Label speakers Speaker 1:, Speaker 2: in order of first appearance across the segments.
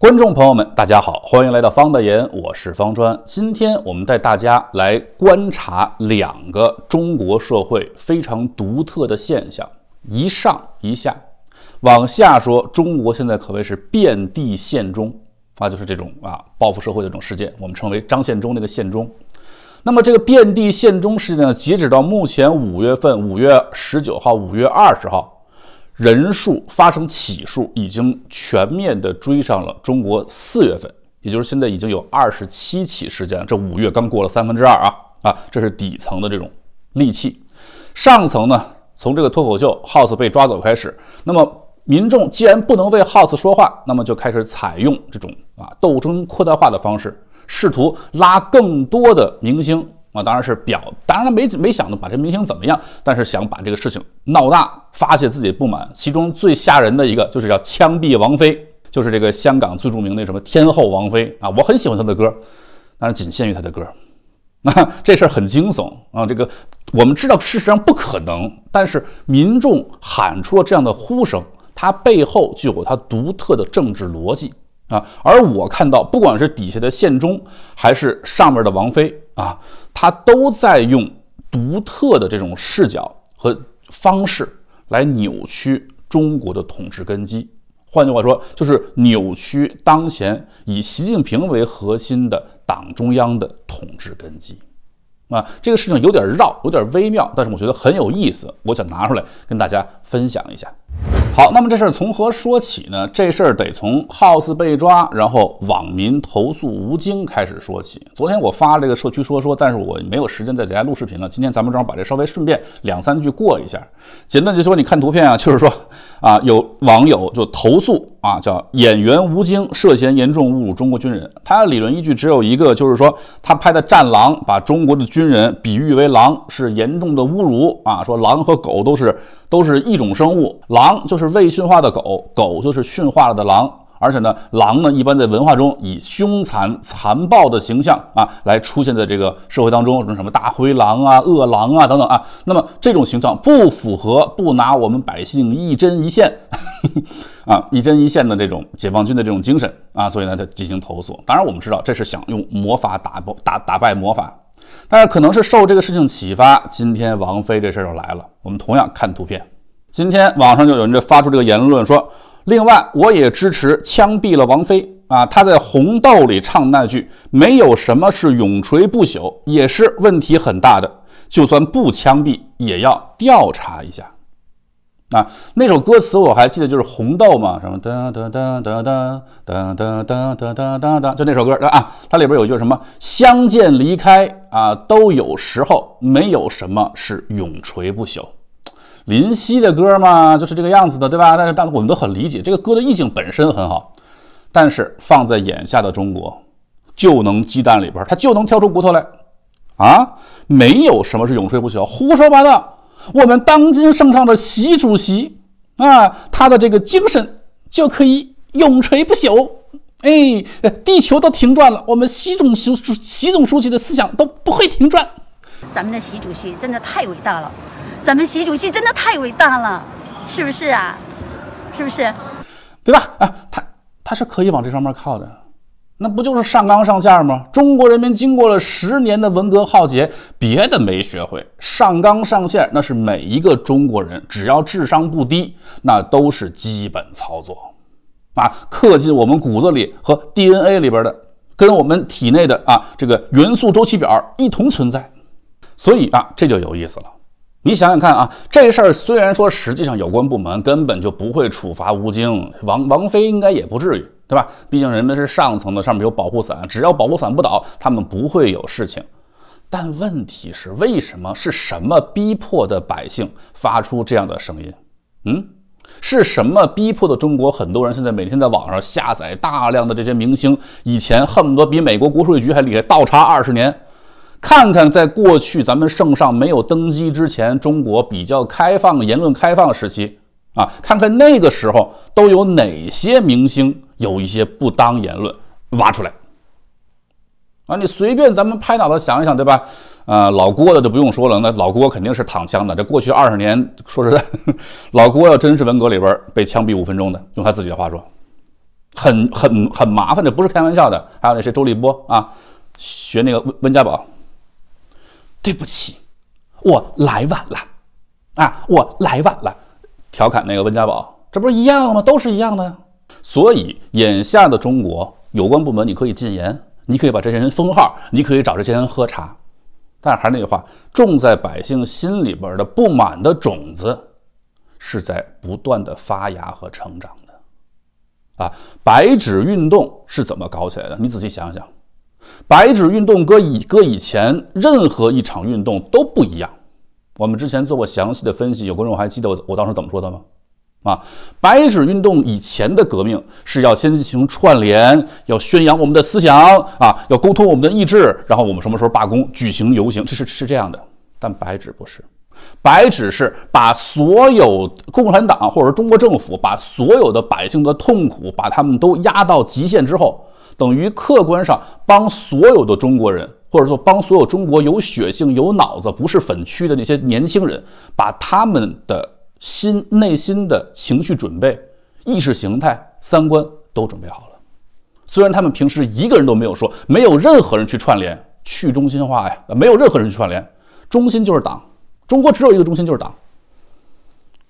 Speaker 1: 观众朋友们，大家好，欢迎来到方大言，我是方川。今天我们带大家来观察两个中国社会非常独特的现象，一上一下。往下说，中国现在可谓是遍地现中啊，就是这种啊报复社会的这种事件，我们称为“张献忠”那个“现中”。那么这个遍地现中事件呢，截止到目前五月份，五月十九号，五月二十号。人数发生起数已经全面的追上了中国四月份，也就是现在已经有二十七起事件，这五月刚过了三分之二啊啊，这是底层的这种戾气，上层呢，从这个脱口秀 House 被抓走开始，那么民众既然不能为 House 说话，那么就开始采用这种啊斗争扩大化的方式，试图拉更多的明星。啊，当然是表，当然没没想到把这明星怎么样，但是想把这个事情闹大，发泄自己不满。其中最吓人的一个就是要枪毙王菲，就是这个香港最著名的什么天后王菲啊，我很喜欢她的歌，但是仅限于她的歌。那 这事儿很惊悚啊，这个我们知道事实上不可能，但是民众喊出了这样的呼声，它背后具有它独特的政治逻辑。啊，而我看到，不管是底下的宪宗，还是上面的王菲啊，他都在用独特的这种视角和方式来扭曲中国的统治根基。换句话说，就是扭曲当前以习近平为核心的党中央的统治根基。啊，这个事情有点绕，有点微妙，但是我觉得很有意思，我想拿出来跟大家分享一下。好，那么这事儿从何说起呢？这事儿得从 House 被抓，然后网民投诉吴京开始说起。昨天我发这个社区说说，但是我没有时间再给大家录视频了。今天咱们正好把这稍微顺便两三句过一下，简单就说，你看图片啊，就是说啊，有网友就投诉啊，叫演员吴京涉嫌严重侮辱中国军人。他的理论依据只有一个，就是说他拍的《战狼》把中国的军人比喻为狼，是严重的侮辱啊。说狼和狗都是都是一种生物，狼。狼就是未驯化的狗，狗就是驯化了的狼。而且呢，狼呢一般在文化中以凶残、残暴的形象啊来出现在这个社会当中，什么什么大灰狼啊、恶狼啊等等啊。那么这种形象不符合、不拿我们百姓一针一线 啊、一针一线的这种解放军的这种精神啊，所以呢他进行投诉。当然我们知道这是想用魔法打不打打败魔法，但是可能是受这个事情启发，今天王菲这事儿又来了。我们同样看图片。今天网上就有人就发出这个言论说，另外我也支持枪毙了王菲啊！她在《红豆》里唱那句“没有什么是永垂不朽”也是问题很大的，就算不枪毙也要调查一下。啊，那首歌词我还记得，就是《红豆》嘛，什么哒哒哒哒哒哒哒哒哒哒哒，就那首歌啊，它里边有一句什么“相见离开啊都有时候，没有什么是永垂不朽”。林夕的歌嘛，就是这个样子的，对吧？但是，但我们都很理解，这个歌的意境本身很好，但是放在眼下的中国，就能鸡蛋里边它就能挑出骨头来啊！没有什么是永垂不朽，胡说八道！我们当今盛唱的习主席啊，他的这个精神就可以永垂不朽。哎，地球都停转了，我们习总书习总书记的思想都不会停转。咱们的习主席真的太伟大了，咱们习主席真的太伟大了，是不是啊？是不是？对吧？啊，他他是可以往这上面靠的，那不就是上纲上线吗？中国人民经过了十年的文革浩劫，别的没学会，上纲上线那是每一个中国人只要智商不低，那都是基本操作，啊，刻进我们骨子里和 DNA 里边的，跟我们体内的啊这个元素周期表一同存在。所以啊，这就有意思了。你想想看啊，这事儿虽然说实际上有关部门根本就不会处罚吴京、王王菲，应该也不至于，对吧？毕竟人们是上层的，上面有保护伞，只要保护伞不倒，他们不会有事情。但问题是，为什么是什么逼迫的百姓发出这样的声音？嗯，是什么逼迫的中国很多人现在每天在网上下载大量的这些明星？以前恨不得比美国国税局还厉害，倒查二十年。看看，在过去咱们圣上没有登基之前，中国比较开放、言论开放时期啊，看看那个时候都有哪些明星有一些不当言论，挖出来啊！你随便咱们拍脑袋想一想，对吧？啊，老郭的就不用说了，那老郭肯定是躺枪的。这过去二十年，说实在，老郭要真是文革里边被枪毙五分钟的，用他自己的话说，很很很麻烦的，不是开玩笑的。还有那谁，周立波啊，学那个温温家宝。对不起，我来晚了啊！我来晚了，调侃那个温家宝，这不是一样吗？都是一样的。所以，眼下的中国有关部门，你可以禁言，你可以把这些人封号，你可以找这些人喝茶。但还是那句话，种在百姓心里边的不满的种子，是在不断的发芽和成长的。啊，白纸运动是怎么搞起来的？你仔细想想。白纸运动跟以搁以前任何一场运动都不一样。我们之前做过详细的分析，有观众还记得我我当时怎么说的吗？啊，白纸运动以前的革命是要先进行串联，要宣扬我们的思想啊，要沟通我们的意志，然后我们什么时候罢工、举行游行，这是是这样的。但白纸不是。白纸是把所有共产党或者说中国政府把所有的百姓的痛苦，把他们都压到极限之后，等于客观上帮所有的中国人，或者说帮所有中国有血性、有脑子、不是粉区的那些年轻人，把他们的心、内心的情绪、准备、意识形态、三观都准备好了。虽然他们平时一个人都没有说，没有任何人去串联、去中心化呀，没有任何人去串联，中心就是党。中国只有一个中心，就是党。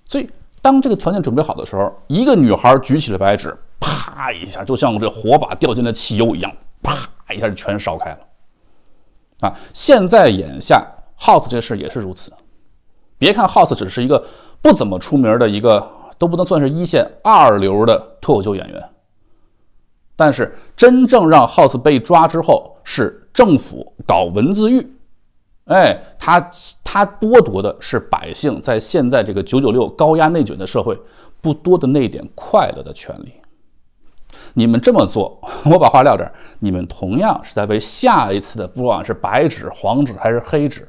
Speaker 1: 所以，当这个条件准备好的时候，一个女孩举起了白纸，啪一下，就像这火把掉进了汽油一样，啪一下就全烧开了。啊！现在眼下，House 这事也是如此。别看 House 只是一个不怎么出名的一个，都不能算是一线、二流的脱口秀演员，但是真正让 House 被抓之后，是政府搞文字狱。哎，他。他剥夺的是百姓在现在这个九九六高压内卷的社会不多的那点快乐的权利。你们这么做，我把话撂这儿，你们同样是在为下一次的不管是白纸、黄纸还是黑纸，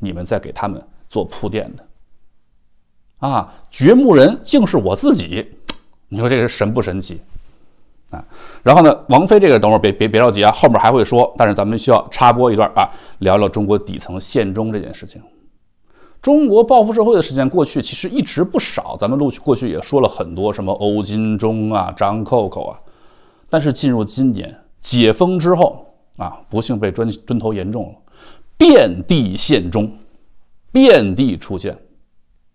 Speaker 1: 你们在给他们做铺垫的。啊，掘墓人竟是我自己，你说这是神不神奇？啊，然后呢，王菲这个等会儿别别别着急啊，后面还会说，但是咱们需要插播一段啊，聊聊中国底层现中这件事情。中国报复社会的事件过去其实一直不少，咱们过去也说了很多，什么欧金忠啊、张扣扣啊，但是进入今年解封之后啊，不幸被砖砖头严重了，遍地现中，遍地出现，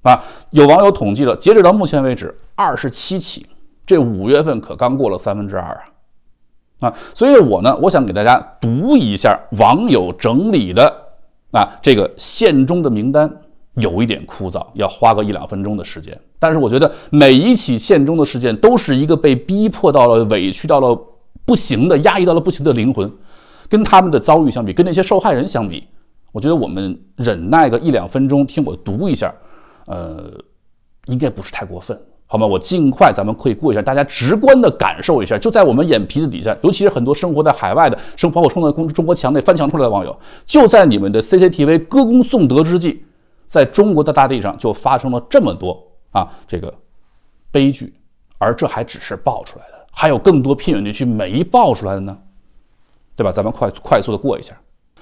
Speaker 1: 啊，有网友统计了，截止到目前为止二十七起，这五月份可刚过了三分之二啊，啊，所以我呢，我想给大家读一下网友整理的啊这个县中的名单。有一点枯燥，要花个一两分钟的时间。但是我觉得每一起现中的事件都是一个被逼迫到了、委屈到了不行的、压抑到了不行的灵魂，跟他们的遭遇相比，跟那些受害人相比，我觉得我们忍耐个一两分钟，听我读一下，呃，应该不是太过分，好吗？我尽快，咱们可以过一下，大家直观的感受一下，就在我们眼皮子底下，尤其是很多生活在海外的，生包括冲到中中国墙内翻墙出来的网友，就在你们的 CCTV 歌功颂德之际。在中国的大地上就发生了这么多啊，这个悲剧，而这还只是爆出来的，还有更多偏远地区没爆出来的呢，对吧？咱们快快速的过一下。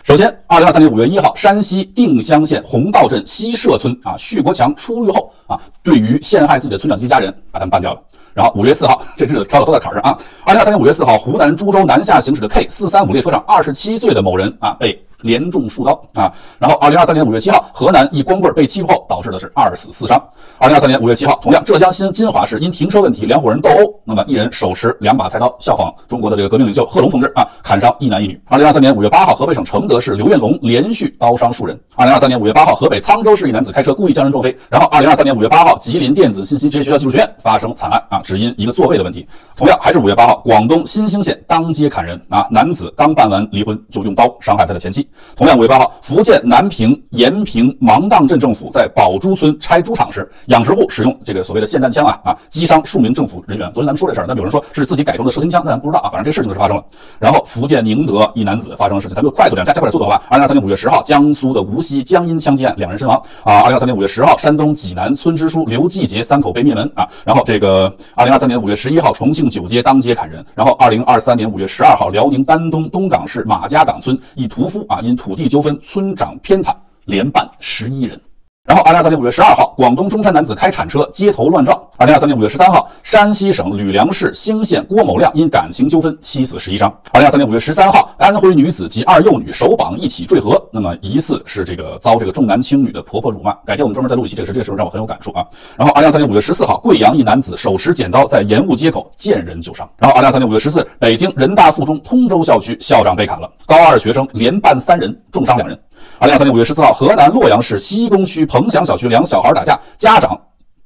Speaker 1: 首先，二零二三年五月一号，山西定襄县洪道镇西社村啊，徐国强出狱后啊，对于陷害自己的村长及其家人，把他们办掉了。然后五月四号，这日子挑的都在坎上啊。二零二三年五月四号，湖南株洲南下行驶的 K 四三五列车上，二十七岁的某人啊，被。连中数刀啊！然后，2023年5月7号，河南一光棍被欺负后导致的是二死四伤。2023年5月7号，同样，浙江新金华市因停车问题两伙人斗殴，那么一人手持两把菜刀，效仿中国的这个革命领袖贺龙同志啊，砍伤一男一女。2023年5月8号，河北省承德市刘彦龙连续刀伤数人。2023年5月8号，河北沧州市一男子开车故意将人撞飞。然后，2023年5月8号，吉林电子信息职业学校技术学院发生惨案啊，只因一个座位的问题。同样还是5月8号，广东新兴县当街砍人啊，男子刚办完离婚就用刀伤害他的前妻。同样，五月八号，福建南平延平芒砀镇政府在宝珠村拆猪场时，养殖户使用这个所谓的霰弹枪啊啊击伤数名政府人员。昨天咱们说这事儿，那有人说是自己改装的射钉枪，但咱不知道啊。反正这事情是发生了。然后，福建宁德一男子发生的事情，咱们就快速点加加快点速度好吧。二零二三年五月十号，江苏的无锡江阴枪击案，两人身亡啊。二零二三年五月十号，山东济南村支书刘继杰三口被灭门啊。然后这个二零二三年五月十一号，重庆九街当街砍人。然后二零二三年五月十二号，辽宁丹东东港市马家港村一屠夫啊。因土地纠纷，村长偏袒，连办十一人。然后，二零二三年五月十二号，广东中山男子开铲车街头乱撞。二零二三年五月十三号，山西省吕梁市兴县郭某亮因感情纠纷，七死十一伤。二零二三年五月十三号，安徽女子及二幼女手绑一起坠河，那么疑似是这个遭这个重男轻女的婆婆辱骂。改天我们专门再录一期这个事，这个时候让我很有感触啊。然后二零二三年五月十四号，贵阳一男子手持剪刀在盐务街口见人就伤。然后二零二三年五月十四，北京人大附中通州校区校长被砍了，高二学生连绊三人，重伤两人。二零二三年五月十四号，河南洛阳市西工区鹏翔小区两小孩打架，家长。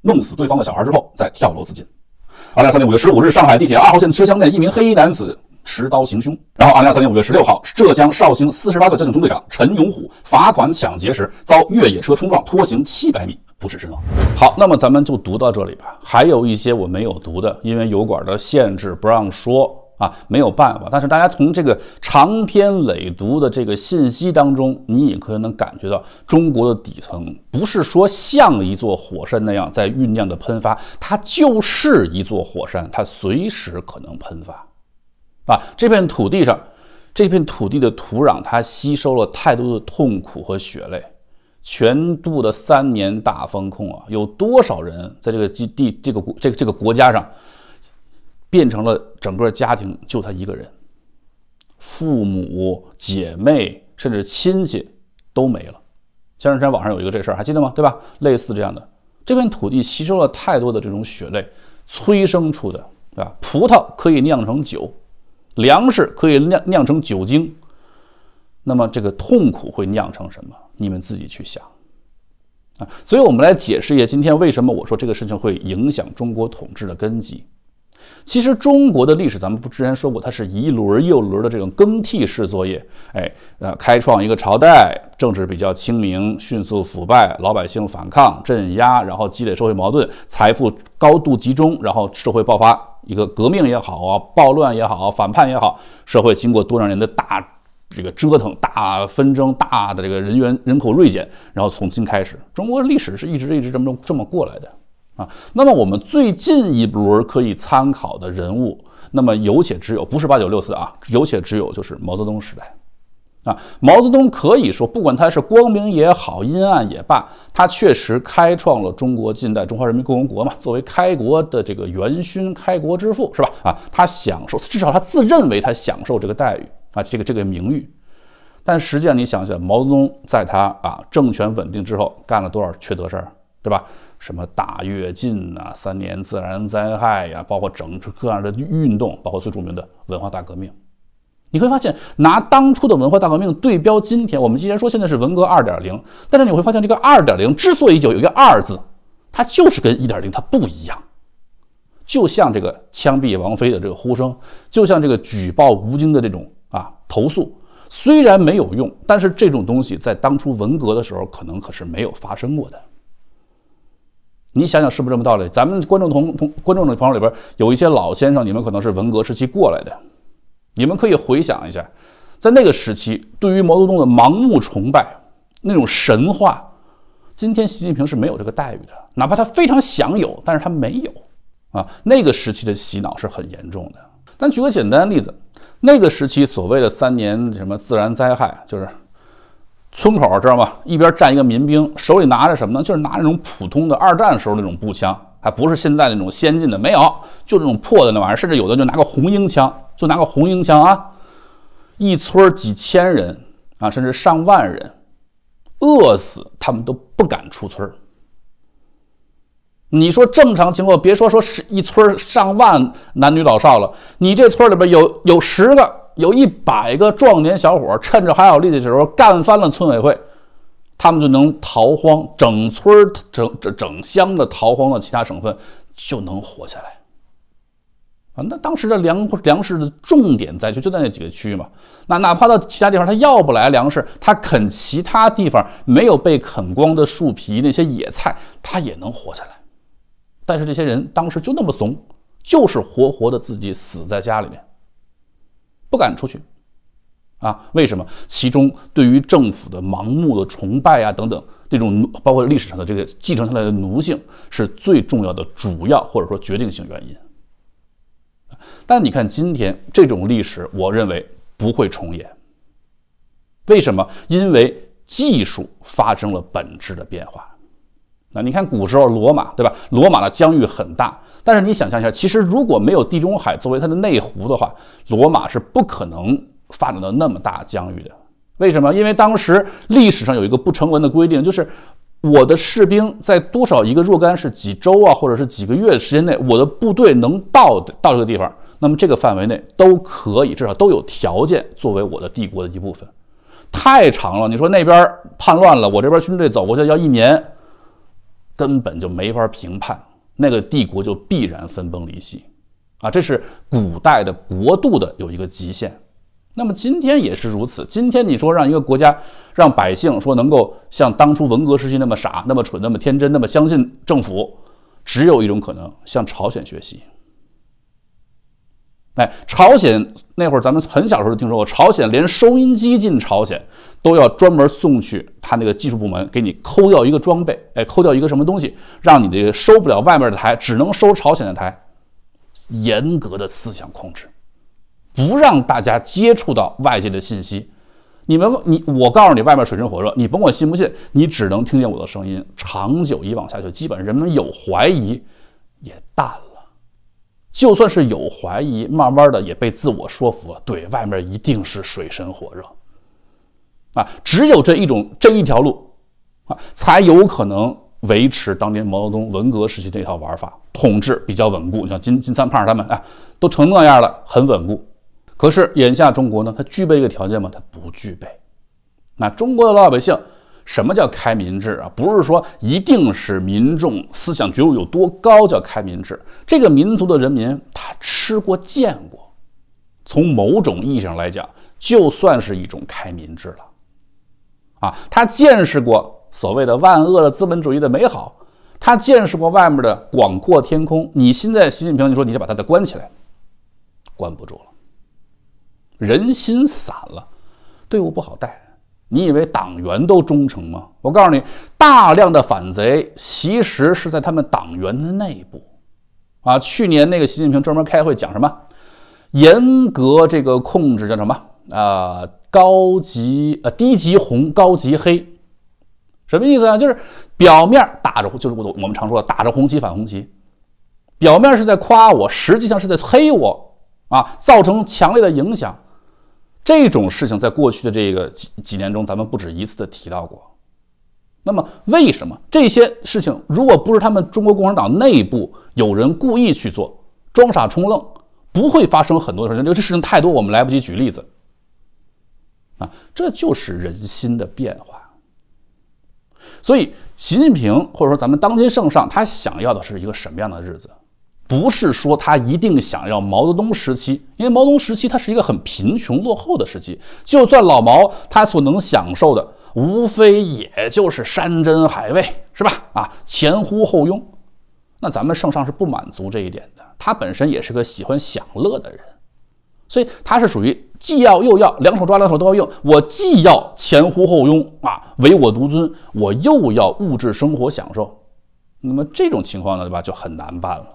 Speaker 1: 弄死对方的小孩之后再跳楼自尽。二零二三年五月十五日，上海地铁二号线的车厢内，一名黑衣男子持刀行凶。然后，二零二三年五月十六号，浙江绍兴四十八岁交警中队长陈永虎罚款抢劫时遭越野车冲撞，拖行七百米，不止身亡。好，那么咱们就读到这里吧。还有一些我没有读的，因为油管的限制不让说。啊，没有办法。但是大家从这个长篇累牍的这个信息当中，你也可以能感觉到，中国的底层不是说像一座火山那样在酝酿的喷发，它就是一座火山，它随时可能喷发。啊，这片土地上，这片土地的土壤，它吸收了太多的痛苦和血泪。全部的三年大风控啊，有多少人在这个基地、这个国、这个这个国家上？变成了整个家庭就他一个人，父母、姐妹甚至亲戚都没了。前段时网上有一个这事儿，还记得吗？对吧？类似这样的，这片土地吸收了太多的这种血泪，催生出的，对吧？葡萄可以酿成酒，粮食可以酿酿成酒精，那么这个痛苦会酿成什么？你们自己去想啊！所以我们来解释一下，今天为什么我说这个事情会影响中国统治的根基。其实中国的历史，咱们不之前说过，它是一轮又轮的这种更替式作业。哎，呃，开创一个朝代，政治比较清明，迅速腐败，老百姓反抗，镇压，然后积累社会矛盾，财富高度集中，然后社会爆发一个革命也好啊，暴乱也好，反叛也好，社会经过多少年的大这个折腾、大纷争、大的这个人员人口锐减，然后从新开始。中国历史是一直一直这么这么过来的。啊，那么我们最近一轮可以参考的人物，那么有且只有不是八九六四啊，有且只有就是毛泽东时代，啊，毛泽东可以说不管他是光明也好，阴暗也罢，他确实开创了中国近代中华人民共和国嘛，作为开国的这个元勋、开国之父是吧？啊，他享受，至少他自认为他享受这个待遇啊，这个这个名誉，但实际上你想想，毛泽东在他啊政权稳定之后干了多少缺德事儿。对吧？什么大跃进啊，三年自然灾害呀，包括整个各样的运动，包括最著名的文化大革命。你会发现，拿当初的文化大革命对标今天，我们既然说现在是文革二点零，但是你会发现，这个二点零之所以就有一个“二”字，它就是跟一点零它不一样。就像这个枪毙王菲的这个呼声，就像这个举报吴京的这种啊投诉，虽然没有用，但是这种东西在当初文革的时候，可能可是没有发生过的。你想想是不是这么道理？咱们观众同同观众的朋友里边有一些老先生，你们可能是文革时期过来的，你们可以回想一下，在那个时期对于毛泽东的盲目崇拜，那种神话，今天习近平是没有这个待遇的，哪怕他非常想有，但是他没有啊。那个时期的洗脑是很严重的。但举个简单的例子，那个时期所谓的三年什么自然灾害，就是。村口知道吗？一边站一个民兵，手里拿着什么呢？就是拿那种普通的二战时候那种步枪，还不是现在那种先进的，没有，就这种破的那玩意儿。甚至有的就拿个红缨枪，就拿个红缨枪啊！一村几千人啊，甚至上万人，饿死他们都不敢出村。你说正常情况，别说说是一村上万男女老少了，你这村里边有有十个。有一百个壮年小伙，趁着还有力气的时候干翻了村委会，他们就能逃荒，整村儿、整整整乡的逃荒到其他省份，就能活下来。啊，那当时的粮粮食的重点灾区就在那几个区域嘛。那哪怕到其他地方，他要不来粮食，他啃其他地方没有被啃光的树皮、那些野菜，他也能活下来。但是这些人当时就那么怂，就是活活的自己死在家里面。不敢出去，啊？为什么？其中对于政府的盲目的崇拜啊，等等，这种包括历史上的这个继承下来的奴性，是最重要的主要或者说决定性原因。但你看今天这种历史，我认为不会重演。为什么？因为技术发生了本质的变化。那你看古时候罗马，对吧？罗马的疆域很大，但是你想象一下，其实如果没有地中海作为它的内湖的话，罗马是不可能发展到那么大疆域的。为什么？因为当时历史上有一个不成文的规定，就是我的士兵在多少一个若干是几周啊，或者是几个月的时间内，我的部队能到到这个地方，那么这个范围内都可以，至少都有条件作为我的帝国的一部分。太长了，你说那边叛乱了，我这边军队走过去要一年。根本就没法评判，那个帝国就必然分崩离析，啊，这是古代的国度的有一个极限，那么今天也是如此。今天你说让一个国家，让百姓说能够像当初文革时期那么傻、那么蠢、那么天真、那么相信政府，只有一种可能，向朝鲜学习。哎，朝鲜那会儿，咱们很小时候就听说过，朝鲜连收音机进朝鲜都要专门送去他那个技术部门，给你抠掉一个装备，哎，抠掉一个什么东西，让你这个收不了外面的台，只能收朝鲜的台，严格的思想控制，不让大家接触到外界的信息。你们，你，我告诉你，外面水深火热，你甭管信不信，你只能听见我的声音。长久以往下去，基本人们有怀疑也淡了。就算是有怀疑，慢慢的也被自我说服，了，对外面一定是水深火热，啊，只有这一种这一条路，啊，才有可能维持当年毛泽东文革时期这套玩法，统治比较稳固。像金金三胖他们啊，都成那样了，很稳固。可是眼下中国呢，它具备这个条件吗？它不具备。那中国的老百姓。什么叫开民智啊？不是说一定是民众思想觉悟有多高叫开民智。这个民族的人民他吃过见过，从某种意义上来讲，就算是一种开民智了。啊，他见识过所谓的万恶的资本主义的美好，他见识过外面的广阔天空。你现在习近平，你说你就把他再关起来，关不住了，人心散了，队伍不好带。你以为党员都忠诚吗？我告诉你，大量的反贼其实是在他们党员的内部，啊，去年那个习近平专门开会讲什么，严格这个控制叫什么啊？高级呃低级红，高级黑，什么意思啊？就是表面打着就是我我们常说的打着红旗反红旗，表面是在夸我，实际上是在黑我啊，造成强烈的影响。这种事情在过去的这个几几年中，咱们不止一次的提到过。那么，为什么这些事情，如果不是他们中国共产党内部有人故意去做，装傻充愣，不会发生很多的事情？因为这事情太多，我们来不及举例子。啊，这就是人心的变化。所以，习近平或者说咱们当今圣上，他想要的是一个什么样的日子？不是说他一定想要毛泽东时期，因为毛泽东时期他是一个很贫穷落后的时期。就算老毛他所能享受的，无非也就是山珍海味，是吧？啊，前呼后拥。那咱们圣上是不满足这一点的，他本身也是个喜欢享乐的人，所以他是属于既要又要，两手抓，两手都要硬。我既要前呼后拥啊，唯我独尊，我又要物质生活享受。那么这种情况呢，对吧？就很难办了。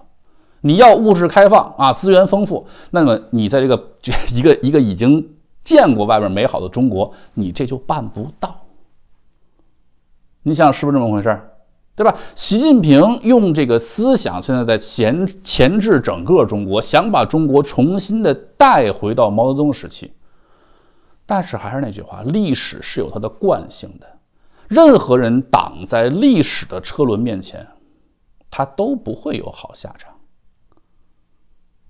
Speaker 1: 你要物质开放啊，资源丰富，那么你在这个 一个一个已经见过外面美好的中国，你这就办不到。你想是不是这么回事儿？对吧？习近平用这个思想现在在钳钳置整个中国，想把中国重新的带回到毛泽东时期。但是还是那句话，历史是有它的惯性的，任何人挡在历史的车轮面前，他都不会有好下场。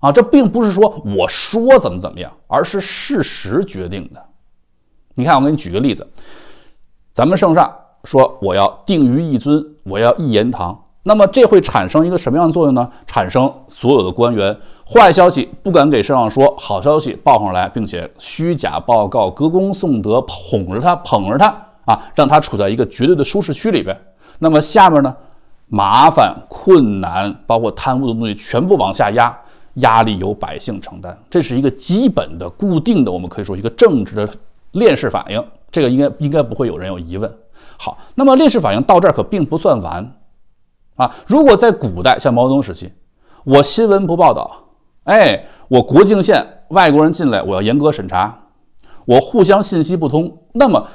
Speaker 1: 啊，这并不是说我说怎么怎么样，而是事实决定的。你看，我给你举个例子，咱们圣上说我要定于一尊，我要一言堂，那么这会产生一个什么样的作用呢？产生所有的官员，坏消息不敢给圣上说，好消息报上来，并且虚假报告，歌功颂德，哄着他，捧着他，啊，让他处在一个绝对的舒适区里边。那么下面呢，麻烦、困难，包括贪污的东西，全部往下压。压力由百姓承担，这是一个基本的、固定的，我们可以说一个正直的链式反应。这个应该应该不会有人有疑问。好，那么链式反应到这儿可并不算完啊！如果在古代，像毛泽东时期，我新闻不报道，哎，我国境线外国人进来，我要严格审查，我互相信息不通，那么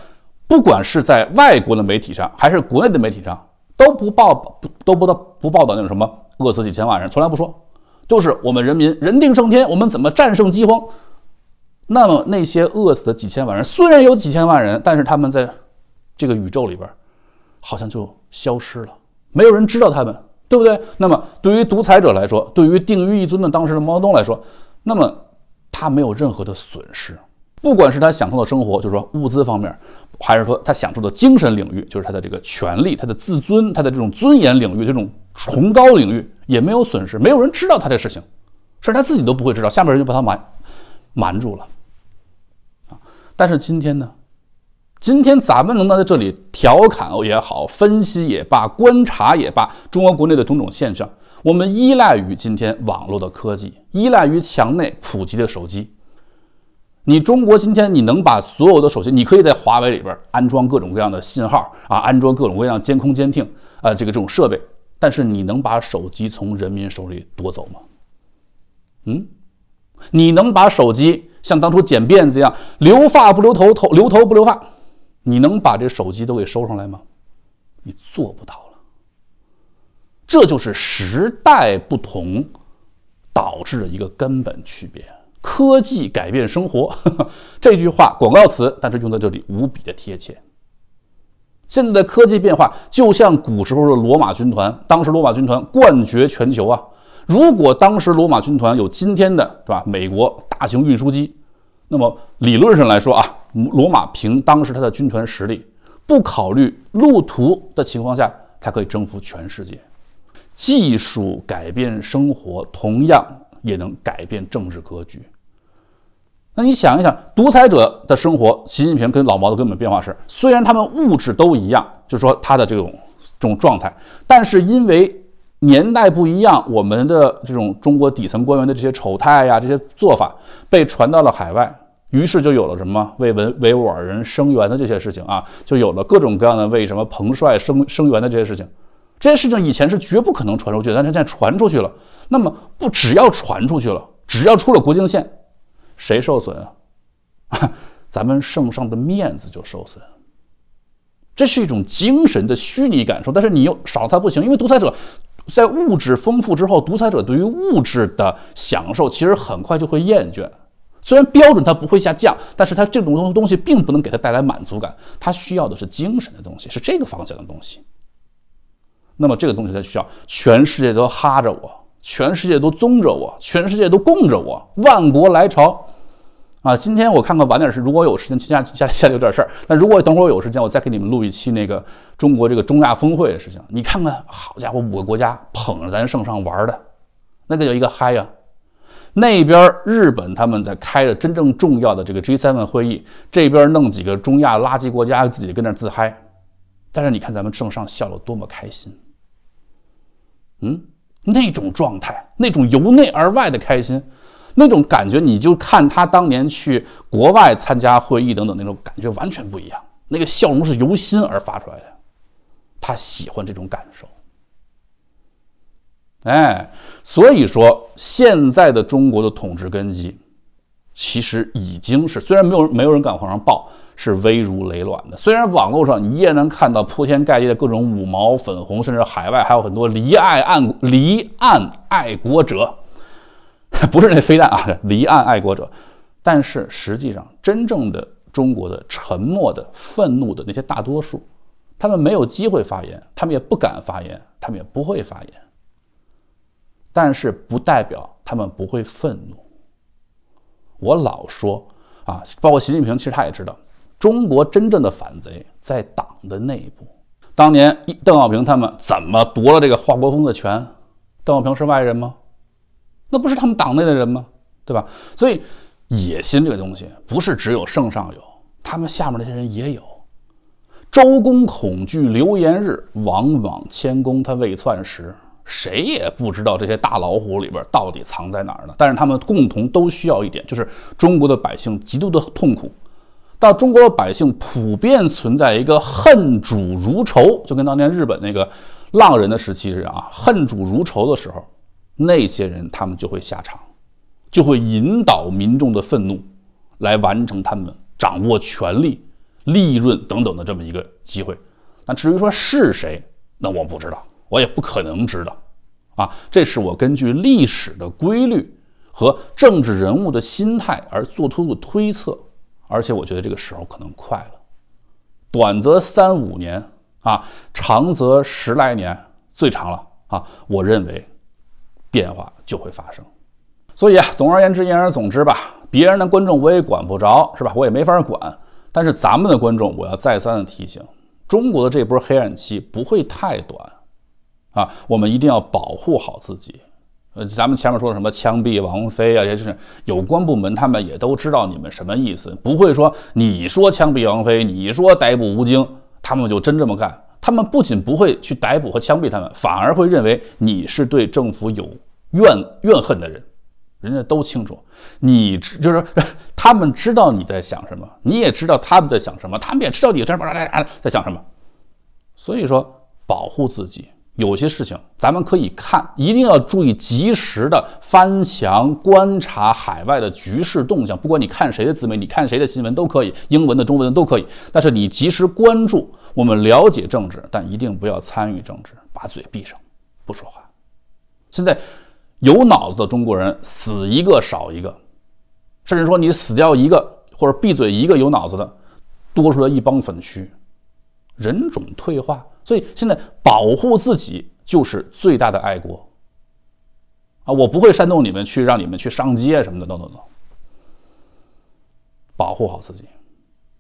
Speaker 1: 不管是在外国的媒体上还是国内的媒体上，都不报不都不到不报道那种什么饿死几千万人，从来不说。就是我们人民人定胜天，我们怎么战胜饥荒？那么那些饿死的几千万人，虽然有几千万人，但是他们在这个宇宙里边好像就消失了，没有人知道他们，对不对？那么对于独裁者来说，对于定于一尊的当时的毛泽东来说，那么他没有任何的损失。不管是他享受的生活，就是说物资方面，还是说他享受的精神领域，就是他的这个权利、他的自尊、他的这种尊严领域、这种崇高领域也没有损失。没有人知道他的事情，甚至他自己都不会知道，下面人就把他瞒瞒住了啊。但是今天呢，今天咱们能能在这里调侃也好、分析也罢、观察也罢，中国国内的种种现象，我们依赖于今天网络的科技，依赖于墙内普及的手机。你中国今天你能把所有的手机，你可以在华为里边安装各种各样的信号啊，安装各种各样监控监听啊，这个这种设备，但是你能把手机从人民手里夺走吗？嗯，你能把手机像当初剪辫子一样留发不留头，头留头不留发，你能把这手机都给收上来吗？你做不到了，这就是时代不同导致的一个根本区别。科技改变生活，这句话广告词，但是用在这里无比的贴切。现在的科技变化，就像古时候的罗马军团，当时罗马军团冠绝全球啊！如果当时罗马军团有今天的，对吧？美国大型运输机，那么理论上来说啊，罗马凭当时他的军团实力，不考虑路途的情况下，它可以征服全世界。技术改变生活，同样。也能改变政治格局。那你想一想，独裁者的生活，习近平跟老毛的根本变化是，虽然他们物质都一样，就是说他的这种这种状态，但是因为年代不一样，我们的这种中国底层官员的这些丑态呀、这些做法被传到了海外，于是就有了什么为维维吾尔人声援的这些事情啊，就有了各种各样的为什么彭帅声声援的这些事情，这些事情以前是绝不可能传出去，但是现在传出去了。那么不只要传出去了，只要出了国境线，谁受损啊？咱们圣上的面子就受损这是一种精神的虚拟感受，但是你又少它不行，因为独裁者在物质丰富之后，独裁者对于物质的享受其实很快就会厌倦。虽然标准它不会下降，但是它这种东东西并不能给他带来满足感，他需要的是精神的东西，是这个方向的东西。那么这个东西他需要全世界都哈着我。全世界都宗着我，全世界都供着我，万国来朝，啊！今天我看看晚点是，如果有时间，今下下下有点事儿，那如果等会儿我有时间，我再给你们录一期那个中国这个中亚峰会的事情。你看看，好家伙，五个国家捧着咱圣上玩的，那叫一个嗨呀！那边日本他们在开着真正重要的这个 G7 会议，这边弄几个中亚垃圾国家自己跟那儿自嗨，但是你看咱们圣上笑得多么开心，嗯。那种状态，那种由内而外的开心，那种感觉，你就看他当年去国外参加会议等等，那种感觉完全不一样。那个笑容是由心而发出来的，他喜欢这种感受。哎，所以说现在的中国的统治根基。其实已经是，虽然没有没有人敢往上报，是危如累卵的。虽然网络上你依然能看到铺天盖地的各种五毛粉红，甚至海外还有很多离岸岸离岸爱国者，不是那飞弹啊，离岸爱国者。但是实际上，真正的中国的沉默的愤怒的那些大多数，他们没有机会发言，他们也不敢发言，他们也不会发言。但是不代表他们不会愤怒。我老说啊，包括习近平，其实他也知道，中国真正的反贼在党的内部。当年邓小平他们怎么夺了这个华国锋的权？邓小平是外人吗？那不是他们党内的人吗？对吧？所以野心这个东西，不是只有圣上有，他们下面那些人也有。周公恐惧流言日，王莽谦恭未篡时。谁也不知道这些大老虎里边到底藏在哪儿呢？但是他们共同都需要一点，就是中国的百姓极度的痛苦。到中国的百姓普遍存在一个恨主如仇，就跟当年日本那个浪人的时期似的啊，恨主如仇的时候，那些人他们就会下场，就会引导民众的愤怒，来完成他们掌握权力、利润等等的这么一个机会。那至于说是谁，那我不知道。我也不可能知道，啊，这是我根据历史的规律和政治人物的心态而做出的推测，而且我觉得这个时候可能快了，短则三五年啊，长则十来年，最长了啊。我认为变化就会发生，所以啊，总而言之，言而总之吧，别人的观众我也管不着，是吧？我也没法管，但是咱们的观众，我要再三的提醒，中国的这波黑暗期不会太短。啊，我们一定要保护好自己。呃，咱们前面说什么枪毙王菲啊，这些是有关部门他们也都知道你们什么意思，不会说你说枪毙王菲，你说逮捕吴京，他们就真这么干。他们不仅不会去逮捕和枪毙他们，反而会认为你是对政府有怨怨恨的人，人家都清楚，你就是 他们知道你在想什么，你也知道他们在想什么，他们也知道你在在想什么。所以说，保护自己。有些事情咱们可以看，一定要注意及时的翻墙观察海外的局势动向。不管你看谁的自媒体，你看谁的新闻都可以，英文的、中文的都可以。但是你及时关注，我们了解政治，但一定不要参与政治，把嘴闭上，不说话。现在有脑子的中国人死一个少一个，甚至说你死掉一个或者闭嘴一个有脑子的，多出来一帮粉蛆，人种退化。所以现在保护自己就是最大的爱国，啊，我不会煽动你们去让你们去上街什么的等等等。保护好自己，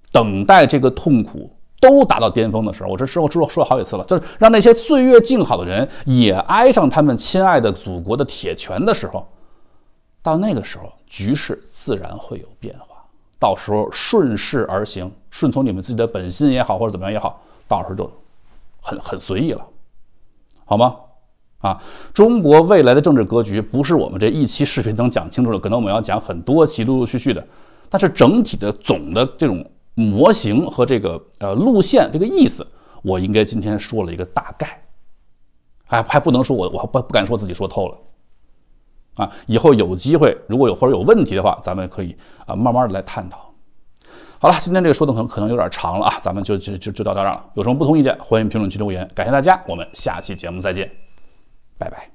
Speaker 1: 等待这个痛苦都达到巅峰的时候，我这之后之后说了好几次了，就是让那些岁月静好的人也挨上他们亲爱的祖国的铁拳的时候，到那个时候局势自然会有变化，到时候顺势而行，顺从你们自己的本心也好，或者怎么样也好，到时候就。很很随意了，好吗？啊，中国未来的政治格局不是我们这一期视频能讲清楚的，可能我们要讲很多期，陆陆续续的。但是整体的总的这种模型和这个呃路线，这个意思，我应该今天说了一个大概，还还不能说，我我不不敢说自己说透了，啊，以后有机会如果有或者有问题的话，咱们可以啊慢慢的来探讨。好了，今天这个说的可能可能有点长了啊，咱们就就就就到到这儿了。有什么不同意见，欢迎评论区留言，感谢大家，我们下期节目再见，拜拜。